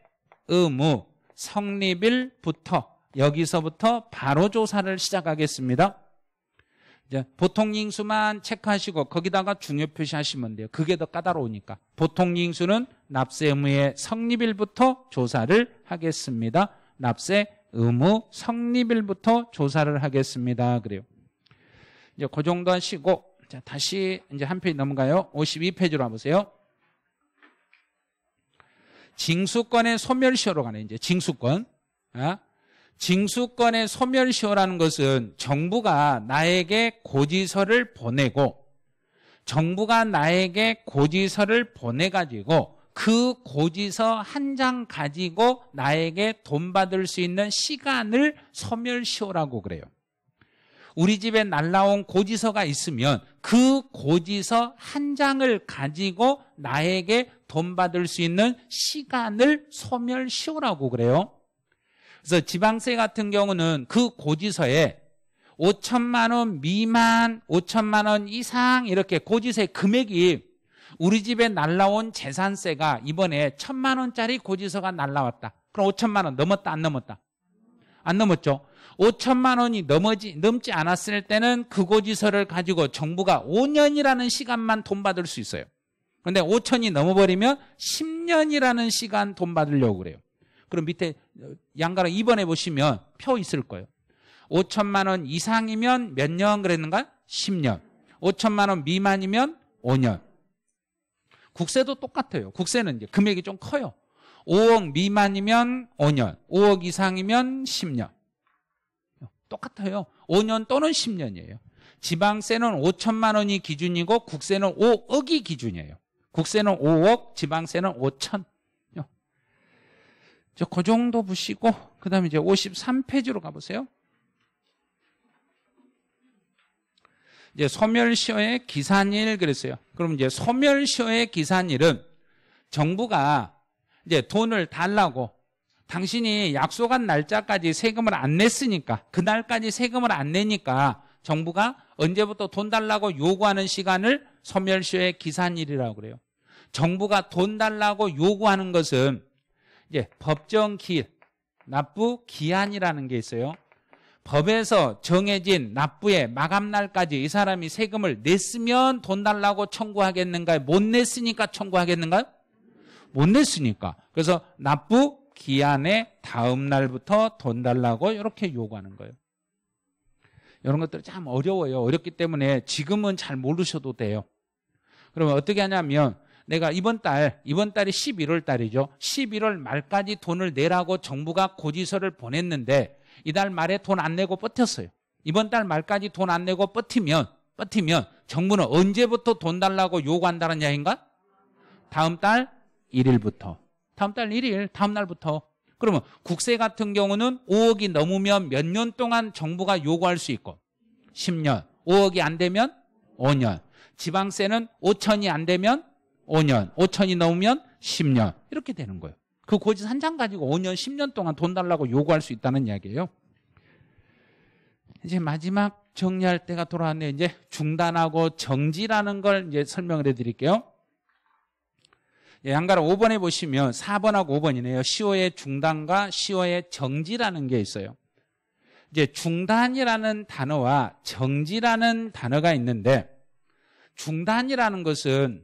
의무 성립일부터 여기서부터 바로 조사를 시작하겠습니다. 이제 보통 이행수만 체크하시고 거기다가 중요 표시하시면 돼요. 그게 더 까다로우니까. 보통 이행수는 납세 의무의 성립일부터 조사를 하겠습니다. 납세 의무 성립일부터 조사를 하겠습니다. 그래요. 이제 그 정도 하시고 자, 다시 이제 한 페이지 넘어가요. 52페이지로 와보세요. 징수권의 소멸시효로 가는 이제 징수권. 어? 징수권의 소멸시효라는 것은 정부가 나에게 고지서를 보내고 정부가 나에게 고지서를 보내가지고 그 고지서 한 장 가지고 나에게 돈 받을 수 있는 시간을 소멸시효라고 그래요. 우리 집에 날라온 고지서가 있으면 그 고지서 한 장을 가지고 나에게 돈 받을 수 있는 시간을 소멸시효라고 그래요. 그래서 지방세 같은 경우는 그 고지서에 5천만 원 미만, 5천만 원 이상 이렇게 고지세 금액이 우리 집에 날라온 재산세가 이번에 천만 원짜리 고지서가 날라왔다. 그럼 5천만 원 넘었다 안 넘었다? 안 넘었죠. 5천만 원이 넘어지 넘지 않았을 때는 그 고지서를 가지고 정부가 5년이라는 시간만 돈 받을 수 있어요. 근데 5천이 넘어버리면 10년이라는 시간 돈 받으려고 그래요. 그럼 밑에 양가랑 2번에 보시면 표 있을 거예요. 5천만 원 이상이면 몇 년 그랬는가? 10년. 5천만 원 미만이면 5년. 국세도 똑같아요. 국세는 이제 금액이 좀 커요. 5억 미만이면 5년, 5억 이상이면 10년. 똑같아요. 5년 또는 10년이에요. 지방세는 5천만 원이 기준이고 국세는 5억이 기준이에요. 국세는 5억, 지방세는 5천. 그 정도 보시고, 그 다음에 이제 53페이지로 가보세요. 이제 소멸시효의 기산일 그랬어요. 그럼 이제 소멸시효의 기산일은 정부가 이제 돈을 달라고 당신이 약속한 날짜까지 세금을 안 냈으니까 그날까지 세금을 안 내니까 정부가 언제부터 돈 달라고 요구하는 시간을 소멸시효의 기산일이라고 그래요. 정부가 돈 달라고 요구하는 것은 이제 법정 기, 납부 기한이라는 게 있어요. 법에서 정해진 납부의 마감날까지 이 사람이 세금을 냈으면 돈 달라고 청구하겠는가요? 못 냈으니까 청구하겠는가요? 못 냈으니까. 그래서 납부 기한의 다음 날부터 돈 달라고 이렇게 요구하는 거예요. 이런 것들 참 어려워요. 어렵기 때문에 지금은 잘 모르셔도 돼요. 그러면 어떻게 하냐면 내가 이번 달, 이번 달이 11월 달이죠. 11월 말까지 돈을 내라고 정부가 고지서를 보냈는데 이달 말에 돈 안 내고 버텼어요. 이번 달 말까지 돈 안 내고 버티면 버티면 정부는 언제부터 돈 달라고 요구한다는 야인가? 다음 달 1일부터. 다음 달 1일, 다음 날부터. 그러면 국세 같은 경우는 5억이 넘으면 몇 년 동안 정부가 요구할 수 있고 10년, 5억이 안 되면 5년, 지방세는 5천이 안 되면 5년, 5천이 넘으면 10년 이렇게 되는 거예요. 그 고지 한장 가지고 5년, 10년 동안 돈 달라고 요구할 수 있다는 이야기예요. 이제 마지막 정리할 때가 돌아왔네요. 이제 중단하고 정지라는 걸 이제 설명을 해드릴게요. 예, 한가로 5번에 보시면 4번하고 5번이네요. 시효의 중단과 시효의 정지라는 게 있어요. 이제 중단이라는 단어와 정지라는 단어가 있는데 중단이라는 것은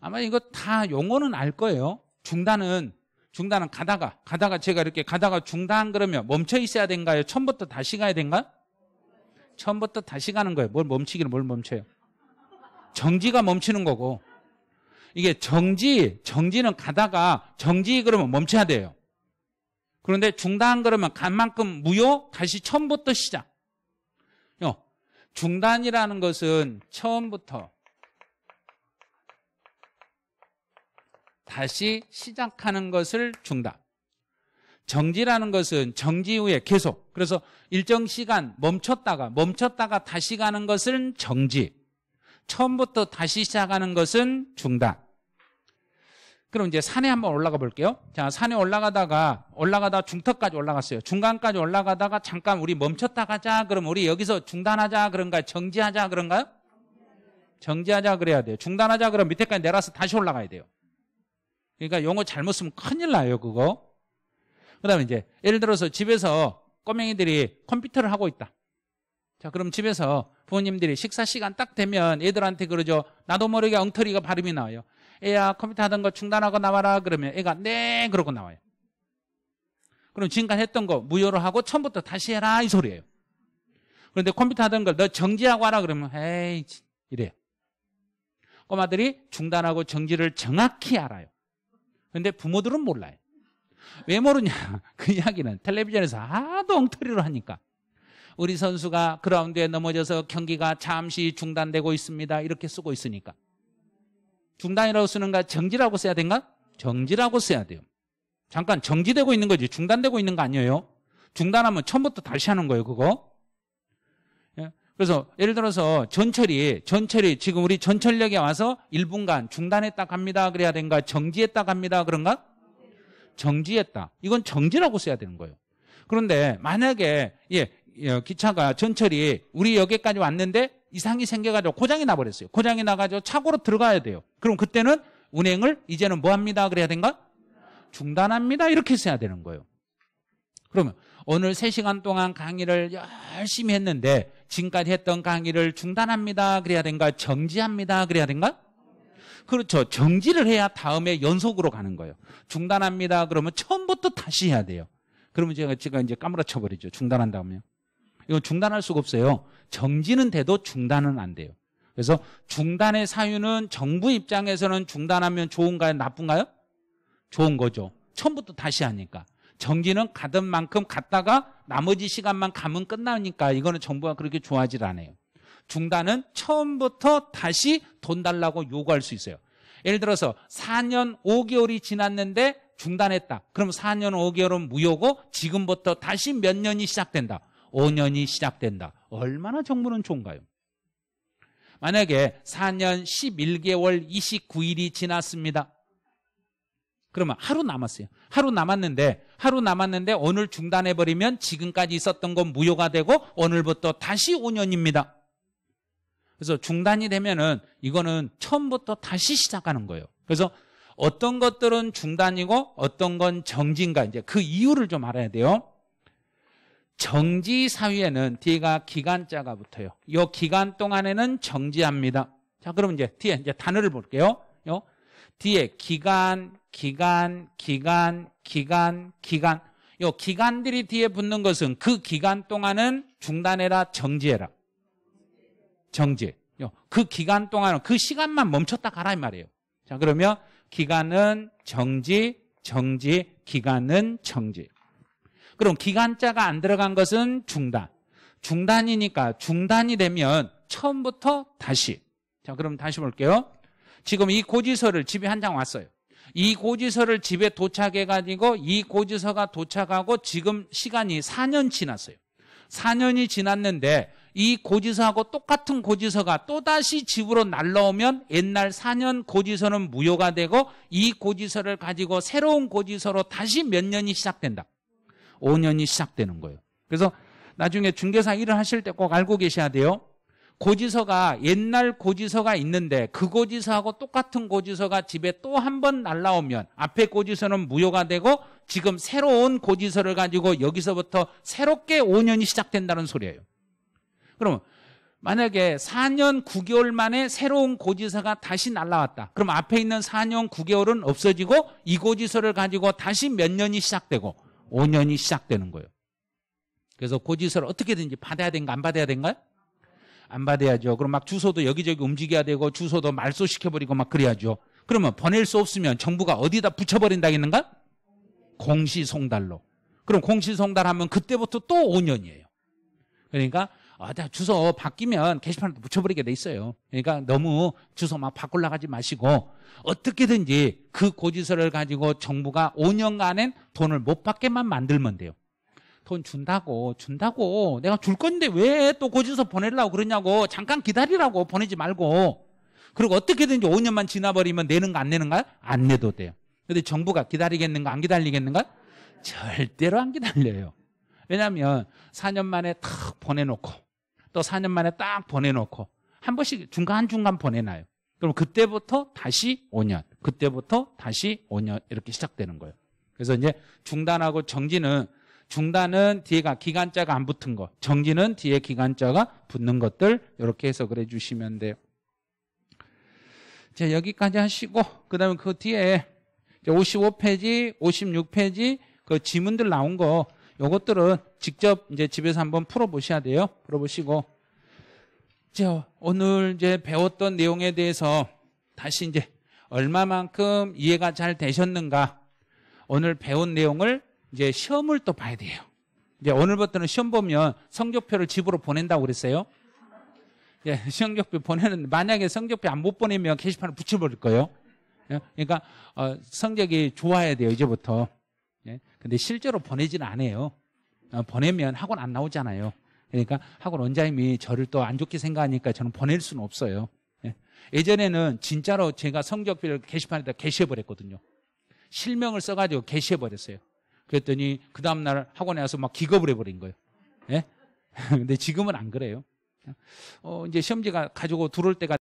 아마 이거 다 용어는 알 거예요. 중단은 중단은 가다가 가다가 제가 이렇게 가다가 중단 그러면 멈춰 있어야 된가요? 처음부터 다시 가야 된가요? 처음부터 다시 가는 거예요. 뭘멈추기는뭘 멈춰요? 정지가 멈추는 거고 이게 정지 정지는 가다가 정지 그러면 멈춰야 돼요. 그런데 중단 그러면 간 만큼 무효 다시 처음부터 시작. 어, 중단이라는 것은 처음부터 다시 시작하는 것을 중단. 정지라는 것은 정지 후에 계속. 그래서 일정 시간 멈췄다가 멈췄다가 다시 가는 것은 정지. 처음부터 다시 시작하는 것은 중단. 그럼 이제 산에 한번 올라가 볼게요. 자, 산에 올라가다가 올라가다 중턱까지 올라갔어요. 중간까지 올라가다가 잠깐 우리 멈췄다 가자. 그럼 우리 여기서 중단하자 그런가요? 정지하자 그런가요? 정지하자 그래야 돼요. 중단하자 그럼 밑에까지 내려서 다시 올라가야 돼요. 그러니까 용어 잘못 쓰면 큰일 나요 그거 그다음에 이제 예를 들어서 집에서 꼬맹이들이 컴퓨터를 하고 있다 자 그럼 집에서 부모님들이 식사 시간 딱 되면 애들한테 그러죠 나도 모르게 엉터리가 발음이 나와요 애야 컴퓨터 하던 거 중단하고 나와라 그러면 애가 네 그러고 나와요 그럼 지금까지 했던 거 무효로 하고 처음부터 다시 해라 이 소리예요 그런데 컴퓨터 하던 걸 너 정지하고 하라 그러면 에이 이래요 꼬마들이 중단하고 정지를 정확히 알아요 근데 부모들은 몰라요. 왜 모르냐? 그 이야기는 텔레비전에서 하도 엉터리로 하니까. 우리 선수가 그라운드에 넘어져서 경기가 잠시 중단되고 있습니다. 이렇게 쓰고 있으니까. 중단이라고 쓰는가? 정지라고 써야 된가? 정지라고 써야 돼요. 잠깐 정지되고 있는 거지 중단되고 있는 거 아니에요? 중단하면 처음부터 다시 하는 거예요, 그거. 그래서 예를 들어서 전철이 전철이 지금 우리 전철역에 와서 1분간 중단했다 갑니다 그래야 되는가 정지했다 갑니다 그런가? 정지했다. 이건 정지라고 써야 되는 거예요. 그런데 만약에 예, 예, 기차가 전철이 우리 역에까지 왔는데 이상이 생겨가지고 고장이 나버렸어요. 고장이 나가지고 차고로 들어가야 돼요. 그럼 그때는 운행을 이제는 뭐 합니다 그래야 된가? 중단합니다 이렇게 써야 되는 거예요. 그러면 오늘 3시간 동안 강의를 열심히 했는데 지금까지 했던 강의를 중단합니다. 그래야 된가? 정지합니다. 그래야 된가? 그렇죠. 정지를 해야 다음에 연속으로 가는 거예요. 중단합니다. 그러면 처음부터 다시 해야 돼요. 그러면 제가, 제가 이제 까무라쳐 버리죠. 중단한 다음에. 이건 중단할 수가 없어요. 정지는 돼도 중단은 안 돼요. 그래서 중단의 사유는 정부 입장에서는 중단하면 좋은가요? 나쁜가요? 좋은 거죠. 처음부터 다시 하니까. 전기는 가던 만큼 갔다가 나머지 시간만 가면 끝나니까 이거는 정부가 그렇게 좋아하질 않아요. 중단은 처음부터 다시 돈 달라고 요구할 수 있어요. 예를 들어서 4년 5개월이 지났는데 중단했다. 그럼 4년 5개월은 무효고 지금부터 다시 몇 년이 시작된다. 5년이 시작된다. 얼마나 정부는 좋은가요? 만약에 4년 11개월 29일이 지났습니다. 그러면 하루 남았어요. 하루 남았는데 하루 남았는데 오늘 중단해 버리면 지금까지 있었던 건 무효가 되고 오늘부터 다시 5년입니다. 그래서 중단이 되면은 이거는 처음부터 다시 시작하는 거예요. 그래서 어떤 것들은 중단이고 어떤 건 정지인가 이제 그 이유를 좀 알아야 돼요. 정지 사유에는 뒤가 기간자가 붙어요. 이 기간 동안에는 정지합니다. 자, 그럼 이제 뒤에 이제 단어를 볼게요. 뒤에 기간 기간, 기간, 기간, 기간. 요 기간들이 뒤에 붙는 것은 그 기간 동안은 중단해라, 정지해라. 정지. 요 그 기간 동안은 그 시간만 멈췄다 가라 이 말이에요. 자, 그러면 기간은 정지, 정지, 기간은 정지. 그럼 기간자가 안 들어간 것은 중단. 중단이니까 중단이 되면 처음부터 다시. 자, 그럼 다시 볼게요. 지금 이 고지서를 집에 한 장 왔어요. 이 고지서를 집에 도착해 가지고 이 고지서가 도착하고 지금 시간이 4년 지났어요. 4년이 지났는데 이 고지서하고 똑같은 고지서가 또다시 집으로 날라오면 옛날 4년 고지서는 무효가 되고 이 고지서를 가지고 새로운 고지서로 다시 몇 년이 시작된다. 5년이 시작되는 거예요. 그래서 나중에 중개사 일을 하실 때 꼭 알고 계셔야 돼요. 고지서가 옛날 고지서가 있는데 그 고지서하고 똑같은 고지서가 집에 또 한 번 날라오면 앞에 고지서는 무효가 되고 지금 새로운 고지서를 가지고 여기서부터 새롭게 5년이 시작된다는 소리예요. 그러면 만약에 4년 9개월 만에 새로운 고지서가 다시 날라왔다. 그럼 앞에 있는 4년 9개월은 없어지고 이 고지서를 가지고 다시 몇 년이 시작되고 5년이 시작되는 거예요. 그래서 고지서를 어떻게든지 받아야 된가 안 받아야 된가요? 안 받아야죠. 그럼 막 주소도 여기저기 움직여야 되고 주소도 말소시켜버리고 막 그래야죠. 그러면 보낼 수 없으면 정부가 어디다 붙여버린다겠는가? 공시송달로. 그럼 공시송달하면 그때부터 또 5년이에요. 그러니까 아, 나 주소 바뀌면 게시판에 붙여버리게 돼 있어요. 그러니까 너무 주소 막 바꾸려고 하지 마시고 어떻게든지 그 고지서를 가지고 정부가 5년간엔 돈을 못 받게만 만들면 돼요. 돈 준다고 준다고 내가 줄 건데 왜 또고지서 보내려고 그러냐고 잠깐 기다리라고 보내지 말고 그리고 어떻게든지 5년만 지나버리면 내는거 안 내는가 안 내도 돼요 근데 정부가 기다리겠는가 안 기다리겠는가 절대로 안 기다려요 왜냐하면 4년 만에 탁 보내놓고 또 4년 만에 딱 보내놓고 한 번씩 중간중간 보내놔요 그럼 그때부터 다시 5년 그때부터 다시 5년 이렇게 시작되는 거예요 그래서 이제 중단하고 정지는 중단은 뒤에가 기간자가 안 붙은 거. 정지는 뒤에 기간자가 붙는 것들 이렇게 해서 그래 주시면 돼요. 자, 여기까지 하시고 그다음에 그 뒤에 55페이지, 56페이지 그 지문들 나온 거 요것들은 직접 이제 집에서 한번 풀어 보셔야 돼요. 풀어 보시고 자, 오늘 이제 배웠던 내용에 대해서 다시 이제 얼마만큼 이해가 잘 되셨는가 오늘 배운 내용을 이제 시험을 또 봐야 돼요. 이제 오늘부터는 시험 보면 성적표를 집으로 보낸다고 그랬어요. 예, 성적표 보내는 만약에 성적표 안 못 보내면 게시판에 붙여버릴 거예요. 예, 그러니까 어, 성적이 좋아야 돼요 이제부터. 예, 근데 실제로 보내진는 않아요. 어, 보내면 학원 안 나오잖아요. 그러니까 학원 원장님이 저를 또 안 좋게 생각하니까 저는 보낼 수는 없어요. 예, 전에는 진짜로 제가 성적표를 게시판에다 게시해 버렸거든요. 실명을 써가지고 게시해 버렸어요. 그랬더니 그 다음날 학원에 와서 막 기겁을 해버린 거예요. 예? 근데 지금은 안 그래요. 어, 이제 시험지가 가지고 들어올 때가